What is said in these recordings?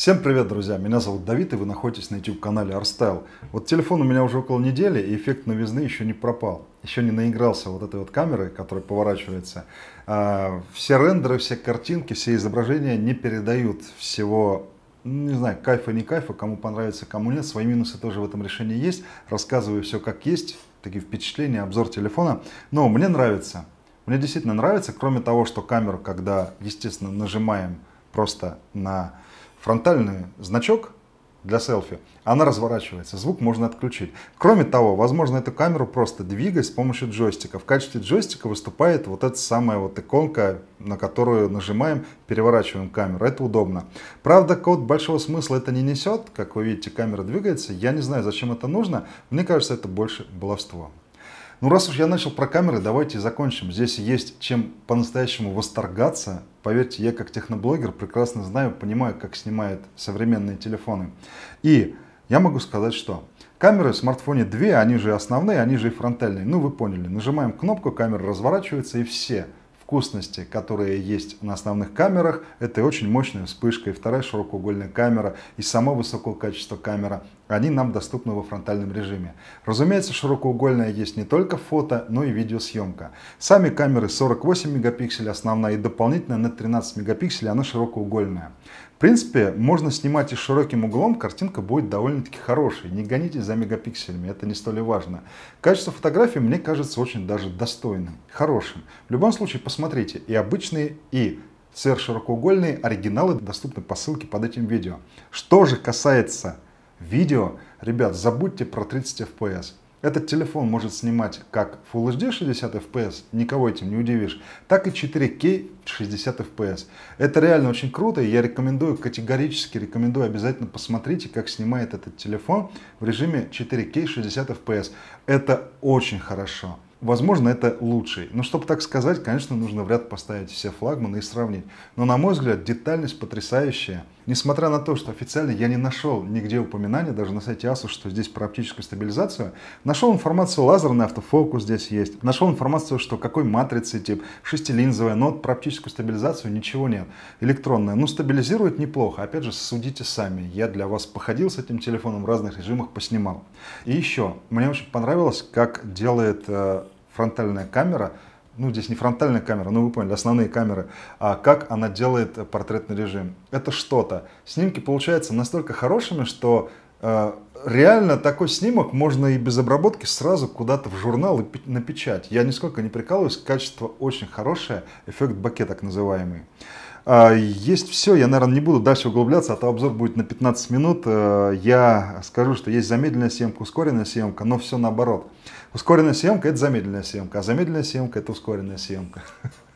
Всем привет, друзья! Меня зовут Давид, и вы находитесь на YouTube-канале ArtStyle. Вот телефон у меня уже около недели, и эффект новизны еще не пропал. Еще не наигрался вот этой вот камерой, которая поворачивается. А, все рендеры, все картинки, все изображения не передают всего не знаю, кайфа не кайфа, кому понравится, кому нет. Свои минусы тоже в этом решении есть. Рассказываю все как есть, такие впечатления, обзор телефона. Но мне нравится. Мне действительно нравится, кроме того, что камеру, когда, естественно, нажимаем просто на фронтальный значок для селфи, она разворачивается, звук можно отключить. Кроме того, возможно эту камеру просто двигать с помощью джойстика. В качестве джойстика выступает вот эта самая вот иконка, на которую нажимаем, переворачиваем камеру. Это удобно. Правда, код большого смысла это не несет. Как вы видите, камера двигается. Я не знаю, зачем это нужно. Мне кажется, это больше баловство. Ну, раз уж я начал про камеры, давайте закончим. Здесь есть чем по-настоящему восторгаться. Поверьте, я как техноблогер прекрасно знаю, понимаю, как снимают современные телефоны. И я могу сказать, что камеры в смартфоне две, они же основные, они же и фронтальные. Ну, вы поняли. Нажимаем кнопку, камера разворачивается и все вкусности, которые есть на основных камерах. Это очень мощная вспышка и вторая широкоугольная камера, и само высокого качества камера, они нам доступны во фронтальном режиме. Разумеется, широкоугольная есть не только фото, но и видеосъемка. Сами камеры 48 мегапикселей основная и дополнительная на 13 мегапикселей, она широкоугольная. В принципе, можно снимать и широким углом, картинка будет довольно-таки хорошей. Не гонитесь за мегапикселями, это не столь важно. Качество фотографии, мне кажется, очень даже достойным, хорошим. В любом случае, посмотрите, и обычные, и сверхширокоугольные оригиналы доступны по ссылке под этим видео. Что же касается видео, ребят, забудьте про 30 FPS. Этот телефон может снимать как Full HD 60 FPS, никого этим не удивишь, так и 4K 60 FPS. Это реально очень круто, и я рекомендую, категорически рекомендую, обязательно посмотрите, как снимает этот телефон в режиме 4K 60 FPS. Это очень хорошо. Возможно, это лучший. Но чтобы так сказать, конечно, нужно в ряд поставить все флагманы и сравнить. Но на мой взгляд, детальность потрясающая. Несмотря на то, что официально я не нашел нигде упоминания, даже на сайте ASUS, что здесь про оптическую стабилизацию, нашел информацию, лазерный автофокус здесь есть, нашел информацию, что какой матрицы тип, шестилинзовая, но про оптическую стабилизацию ничего нет, электронная. Ну, стабилизирует неплохо, опять же, судите сами, я для вас походил с этим телефоном в разных режимах, поснимал. И еще, мне очень понравилось, как делает э, фронтальная камера – ну здесь не фронтальная камера, но ну, вы поняли, основные камеры, а как она делает портретный режим. Это что-то. Снимки получаются настолько хорошими, что э, реально такой снимок можно и без обработки сразу куда-то в журнал и на печать. Я нисколько не прикалываюсь, качество очень хорошее, эффект баке так называемый. А, есть все, я, наверное, не буду дальше углубляться, а то обзор будет на 15 минут. Э, я скажу, что есть замедленная съемка, ускоренная съемка, но все наоборот. Ускоренная съемка – это замедленная съемка, а замедленная съемка – это ускоренная съемка.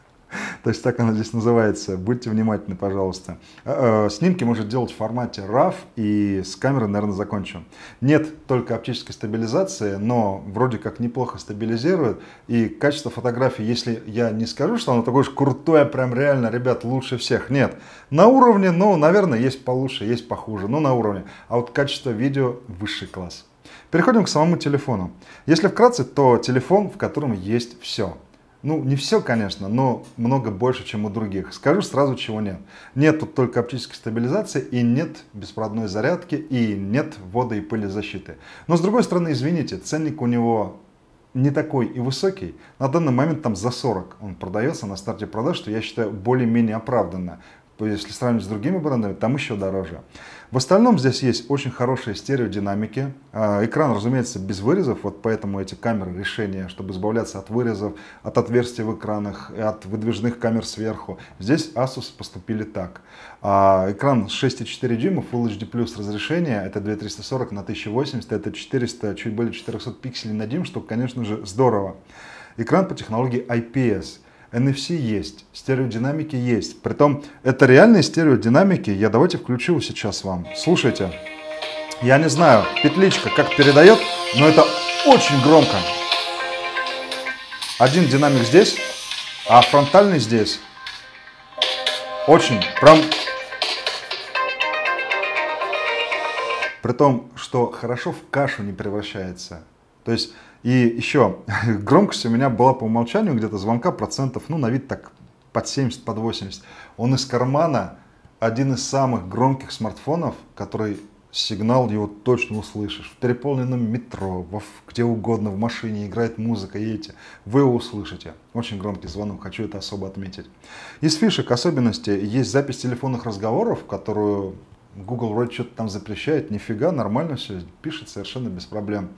То есть так она здесь называется. Будьте внимательны, пожалуйста. А, а, снимки может делать в формате RAW и с камеры, наверное, закончу. Нет только оптической стабилизации, но вроде как неплохо стабилизирует. И качество фотографии, если я не скажу, что оно такое уж крутое, прям реально, ребят, лучше всех. Нет. На уровне, ну, наверное, есть получше, есть похуже, но на уровне. А вот качество видео высший класс. Переходим к самому телефону. Если вкратце, то телефон, в котором есть все. Ну, не все, конечно, но много больше, чем у других. Скажу сразу, чего нет. Нет тут только оптической стабилизации, и нет беспроводной зарядки, и нет вода и пылезащиты. Но с другой стороны, извините, ценник у него не такой и высокий. На данный момент там за 40 он продается на старте продаж, что я считаю более-менее оправданно. Если сравнивать с другими брендами, там еще дороже. В остальном здесь есть очень хорошие стереодинамики. А, экран, разумеется, без вырезов, вот поэтому эти камеры решения, чтобы избавляться от вырезов, от отверстий в экранах, от выдвижных камер сверху. Здесь Asus поступили так. А, экран 6,4 дюйма, Full HD+, разрешение, это 2340 на 1080, это 400, чуть более 400 пикселей на дюйм, что, конечно же, здорово. Экран по технологии IPS. NFC есть, стереодинамики есть. Притом это реальные стереодинамики. Я давайте включу сейчас вам. Слушайте. Я не знаю, петличка как передает, но это очень громко. Один динамик здесь, а фронтальный здесь. Очень, прям при том, что хорошо в кашу не превращается. То есть и еще громкость у меня была по умолчанию где-то звонка процентов, ну, на вид так под 70, под 80. Он из кармана один из самых громких смартфонов, который сигнал его точно услышишь. В переполненном метро, во, где угодно, в машине играет музыка, едете, вы его услышите. Очень громкий звонок, хочу это особо отметить. Из фишек особенности есть запись телефонных разговоров, которую Google вроде что-то там запрещает, нифига, нормально все пишет совершенно без проблем.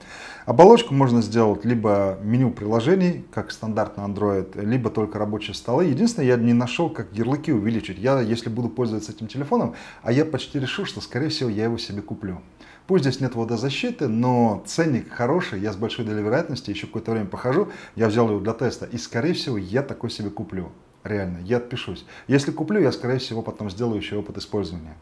Оболочку можно сделать либо меню приложений, как стандартный Android, либо только рабочие столы. Единственное, я не нашел, как ярлыки увеличить. Я, если буду пользоваться этим телефоном, а я почти решил, что, скорее всего, я его себе куплю. Пусть здесь нет водозащиты, но ценник хороший, я с большой долей вероятности еще какое-то время похожу, я взял его для теста, и, скорее всего, я такой себе куплю. Реально, я отпишусь. Если куплю, я, скорее всего, потом сделаю еще опыт использования.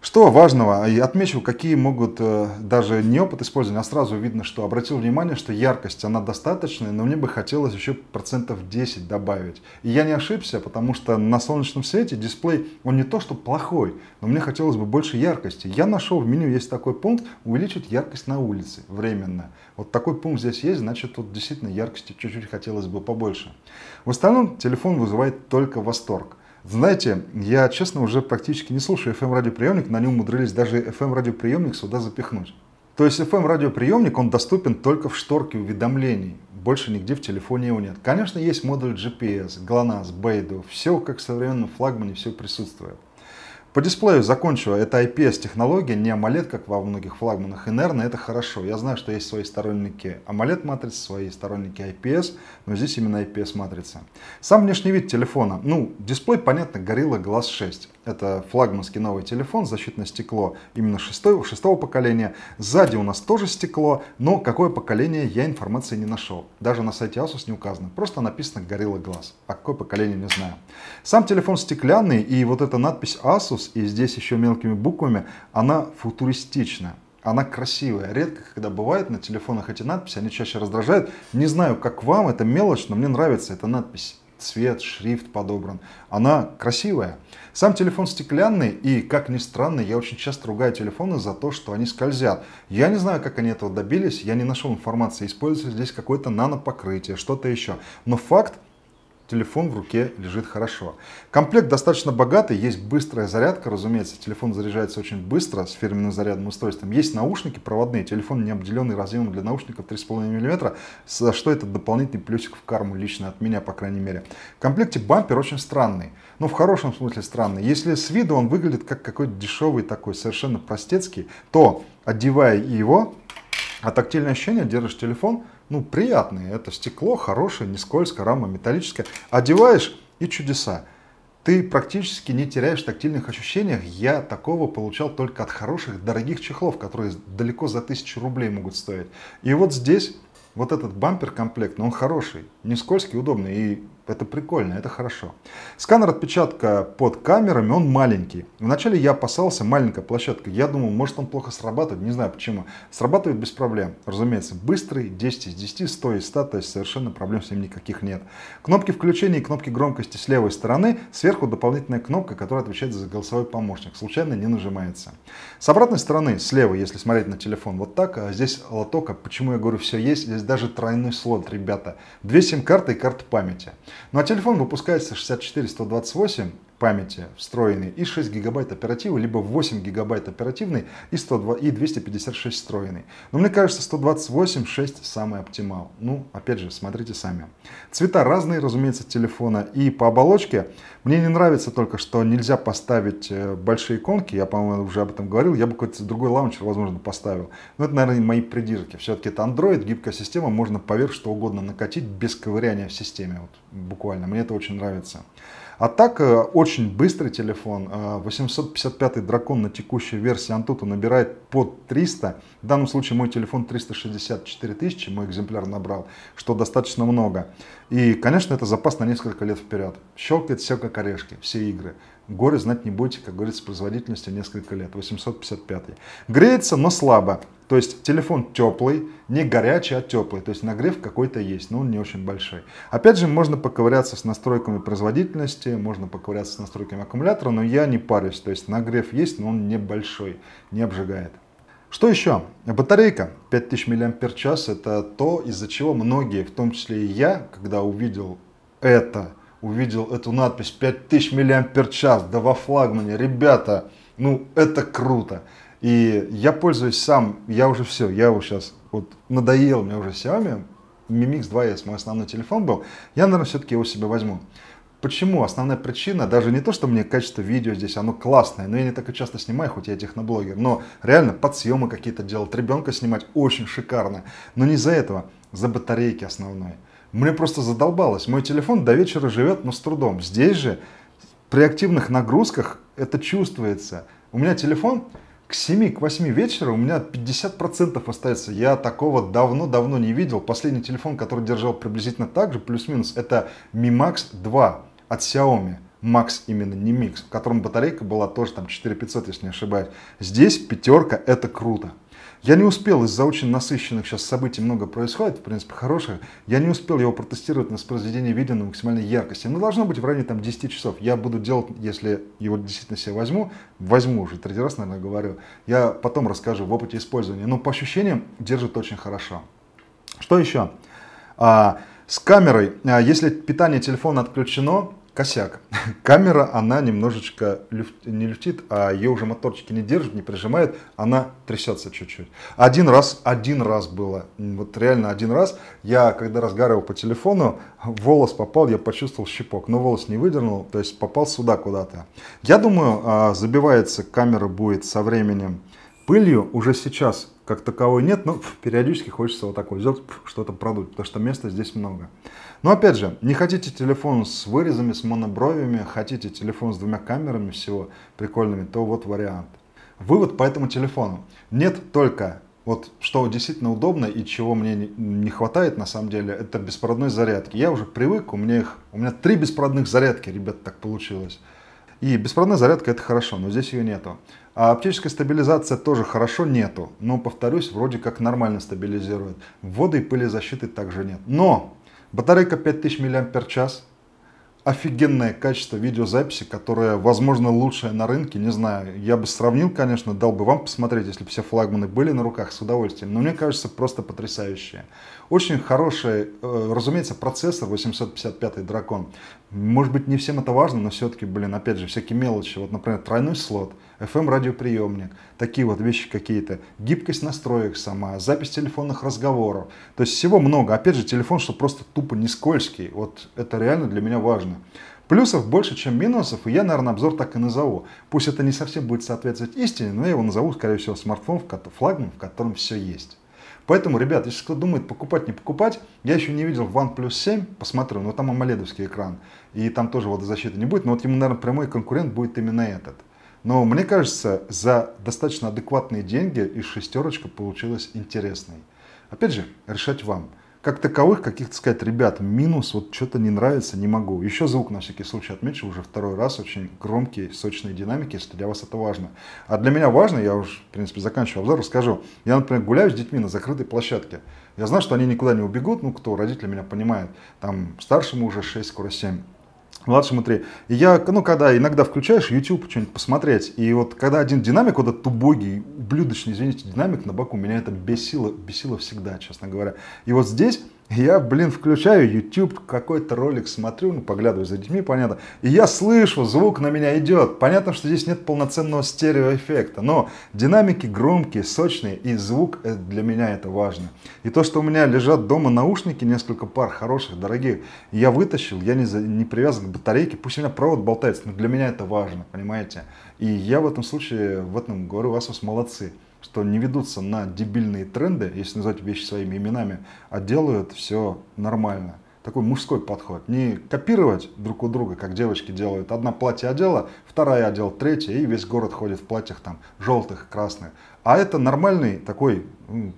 Что важного, и отмечу, какие могут э, даже не опыт использования, а сразу видно, что обратил внимание, что яркость, она достаточная, но мне бы хотелось еще процентов 10 добавить. И я не ошибся, потому что на солнечном свете дисплей, он не то что плохой, но мне хотелось бы больше яркости. Я нашел в меню, есть такой пункт, увеличить яркость на улице временно. Вот такой пункт здесь есть, значит тут действительно яркости чуть-чуть хотелось бы побольше. В остальном телефон вызывает только восторг. Знаете, я, честно, уже практически не слушаю FM-радиоприемник, на нем умудрились даже FM-радиоприемник сюда запихнуть. То есть FM-радиоприемник, он доступен только в шторке уведомлений. Больше нигде в телефоне его нет. Конечно, есть модуль GPS, GLONASS, Beidou, все как в современном флагмане, все присутствует. По дисплею закончу. Это IPS-технология, не AMOLED, как во многих флагманах инерно. Это хорошо. Я знаю, что есть свои сторонники AMOLED-матрицы, свои сторонники IPS, но здесь именно IPS-матрица. Сам внешний вид телефона. Ну, дисплей, понятно, Gorilla Glass 6. Это флагманский новый телефон, защитное стекло именно шестого, шестого поколения. Сзади у нас тоже стекло, но какое поколение я информации не нашел. Даже на сайте Asus не указано, просто написано Gorilla Glass. А какое поколение, не знаю. Сам телефон стеклянный и вот эта надпись Asus, и здесь еще мелкими буквами, она футуристична она красивая. Редко, когда бывает на телефонах эти надписи, они чаще раздражают. Не знаю, как вам, это мелочь, но мне нравится эта надпись цвет, шрифт подобран. Она красивая. Сам телефон стеклянный, и, как ни странно, я очень часто ругаю телефоны за то, что они скользят. Я не знаю, как они этого добились, я не нашел информации, используется здесь какое-то нанопокрытие, что-то еще. Но факт, телефон в руке лежит хорошо. Комплект достаточно богатый, есть быстрая зарядка, разумеется, телефон заряжается очень быстро с фирменным зарядным устройством. Есть наушники проводные, телефон не обделенный разъемом для наушников 3,5 мм, за что это дополнительный плюсик в карму лично от меня, по крайней мере. В комплекте бампер очень странный, но ну, в хорошем смысле странный. Если с виду он выглядит как какой-то дешевый такой, совершенно простецкий, то одевая его, а тактильное ощущение, держишь телефон – ну, приятные. Это стекло хорошее, не скользко, рама металлическая. Одеваешь и чудеса. Ты практически не теряешь тактильных ощущений. Я такого получал только от хороших, дорогих чехлов, которые далеко за тысячу рублей могут стоить. И вот здесь вот этот бампер комплект, но он хороший, не скользкий, удобный. И это прикольно, это хорошо. Сканер отпечатка под камерами, он маленький. Вначале я опасался, маленькая площадка. Я думал, может он плохо срабатывает, не знаю почему. Срабатывает без проблем. Разумеется, быстрый, 10 из 10, 100 из 100, то есть совершенно проблем с ним никаких нет. Кнопки включения и кнопки громкости с левой стороны, сверху дополнительная кнопка, которая отвечает за голосовой помощник. Случайно не нажимается. С обратной стороны, слева, если смотреть на телефон вот так, а здесь лоток, а почему я говорю все есть, здесь даже тройной слот, ребята. Две сим-карты и карта памяти. Ну а телефон выпускается 64128 памяти встроенный и 6 гигабайт оперативы, либо 8 гигабайт оперативный и, 102, и 256 встроенный. Но мне кажется 128 6 самый оптимал. Ну, опять же, смотрите сами. Цвета разные, разумеется, телефона и по оболочке. Мне не нравится только, что нельзя поставить э, большие иконки. Я, по-моему, уже об этом говорил. Я бы какой-то другой лаунчер, возможно, поставил. Но это, наверное, мои придирки. Все-таки это Android, гибкая система, можно поверх что угодно накатить без ковыряния в системе. Вот, буквально. Мне это очень нравится. А так э, очень быстрый телефон. 855 э, дракон на текущей версии Antutu набирает под 300. В данном случае мой телефон 364 тысячи, мой экземпляр набрал, что достаточно много. И, конечно, это запас на несколько лет вперед. Щелкает все как орешки, все игры. Горы знать не будете, как говорится, с производительностью несколько лет. 855. Греется, но слабо. То есть телефон теплый, не горячий, а теплый. То есть нагрев какой-то есть, но он не очень большой. Опять же, можно поковыряться с настройками производительности, можно поковыряться с настройками аккумулятора, но я не парюсь. То есть нагрев есть, но он небольшой, не обжигает. Что еще? Батарейка 5000 мАч – это то, из-за чего многие, в том числе и я, когда увидел это – увидел эту надпись 5000 мАч, да во флагмане, ребята, ну это круто. И я пользуюсь сам, я уже все, я его сейчас, вот надоел мне уже Xiaomi, Mi Mix 2S мой основной телефон был, я, наверное, все-таки его себе возьму. Почему? Основная причина, даже не то, что мне качество видео здесь, оно классное, но я не так и часто снимаю, хоть я техноблогер, но реально подсъемы какие-то делать, ребенка снимать очень шикарно, но не за этого, за батарейки основной. Мне просто задолбалось. Мой телефон до вечера живет, но с трудом. Здесь же при активных нагрузках это чувствуется. У меня телефон к 7, к 8 вечера у меня 50% остается. Я такого давно-давно не видел. Последний телефон, который держал приблизительно так же, плюс-минус, это Mi Max 2 от Xiaomi. Макс именно не микс, в котором батарейка была тоже там 4500, если не ошибаюсь. Здесь пятерка, это круто. Я не успел, из-за очень насыщенных сейчас событий много происходит, в принципе, хороших. Я не успел его протестировать на воспроизведение видео на максимальной яркости. Но должно быть в районе там 10 часов. Я буду делать, если его действительно себе возьму, возьму уже, третий раз, наверное, говорю. Я потом расскажу в опыте использования. Но по ощущениям держит очень хорошо. Что еще? А, с камерой, а, если питание телефона отключено, косяк. Камера, она немножечко люфт, не люфтит, а ее уже моторчики не держат, не прижимает, она трясется чуть-чуть. Один раз, один раз было, вот реально один раз, я когда разговаривал по телефону, волос попал, я почувствовал щипок, но волос не выдернул, то есть попал сюда куда-то. Я думаю, а, забивается камера будет со временем Пылью уже сейчас как таковой нет, но периодически хочется вот такой сделать что-то продуть, потому что места здесь много. Но опять же, не хотите телефон с вырезами, с монобровями, хотите телефон с двумя камерами всего прикольными, то вот вариант. Вывод по этому телефону. Нет только вот что действительно удобно и чего мне не хватает на самом деле, это беспроводной зарядки. Я уже привык, у меня их, у меня три беспроводных зарядки, ребят, так получилось. И беспроводная зарядка это хорошо, но здесь ее нету. А оптическая стабилизация тоже хорошо нету, но, повторюсь, вроде как нормально стабилизирует. Воды и пылезащиты также нет. Но батарейка 5000 мАч, офигенное качество видеозаписи, которое, возможно, лучшее на рынке, не знаю. Я бы сравнил, конечно, дал бы вам посмотреть, если бы все флагманы были на руках, с удовольствием. Но мне кажется, просто потрясающее. Очень хороший, э, разумеется, процессор 855 Дракон. Может быть, не всем это важно, но все-таки, блин, опять же, всякие мелочи. Вот, например, тройной слот – FM-радиоприемник, такие вот вещи какие-то, гибкость настроек сама, запись телефонных разговоров. То есть всего много. Опять же, телефон, что просто тупо не скользкий. Вот это реально для меня важно. Плюсов больше, чем минусов, и я, наверное, обзор так и назову. Пусть это не совсем будет соответствовать истине, но я его назову, скорее всего, смартфон, флагман, в котором все есть. Поэтому, ребят, если кто думает покупать, не покупать, я еще не видел OnePlus 7, посмотрю, но там амоледовский экран, и там тоже водозащиты не будет, но вот ему, наверное, прямой конкурент будет именно этот. Но мне кажется, за достаточно адекватные деньги и шестерочка получилась интересной. Опять же, решать вам. Как таковых каких-то сказать, ребят, минус, вот что-то не нравится, не могу. Еще звук на всякий случай отмечу уже второй раз, очень громкие, сочные динамики, если для вас это важно. А для меня важно, я уже, в принципе, заканчиваю обзор, расскажу. Я, например, гуляю с детьми на закрытой площадке. Я знаю, что они никуда не убегут, ну кто, родители меня понимают, там старшему уже 6, скоро 7 младшему три. И я, ну, когда иногда включаешь YouTube что-нибудь посмотреть, и вот когда один динамик, вот этот убогий, ублюдочный, извините, динамик на боку, меня это бесило, бесило всегда, честно говоря. И вот здесь я, блин, включаю YouTube, какой-то ролик смотрю, ну, поглядываю за детьми, понятно. И я слышу, звук на меня идет. Понятно, что здесь нет полноценного стереоэффекта, но динамики громкие, сочные, и звук э, для меня это важно. И то, что у меня лежат дома наушники, несколько пар хороших, дорогих, я вытащил, я не, за, не привязан к батарейке, пусть у меня провод болтается, но для меня это важно, понимаете? И я в этом случае, в этом говорю, вас, вас молодцы что не ведутся на дебильные тренды, если назвать вещи своими именами, а делают все нормально. Такой мужской подход. Не копировать друг у друга, как девочки делают. Одна платье одела, вторая одела, третья, и весь город ходит в платьях там желтых, красных. А это нормальный такой,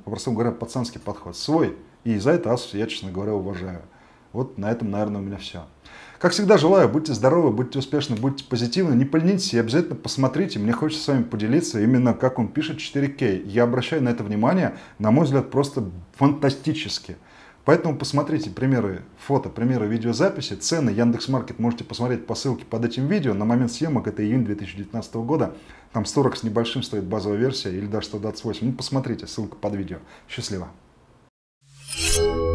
по-простому говоря, пацанский подход. Свой. И за это Асус я, честно говоря, уважаю. Вот на этом, наверное, у меня все. Как всегда, желаю, будьте здоровы, будьте успешны, будьте позитивны, не пальнитесь и обязательно посмотрите. Мне хочется с вами поделиться именно, как он пишет 4К. Я обращаю на это внимание, на мой взгляд, просто фантастически. Поэтому посмотрите примеры фото, примеры видеозаписи, цены Яндекс.Маркет можете посмотреть по ссылке под этим видео. На момент съемок это июнь 2019 года. Там 40 с небольшим стоит базовая версия или даже 128. Ну, посмотрите, ссылка под видео. Счастливо! thank you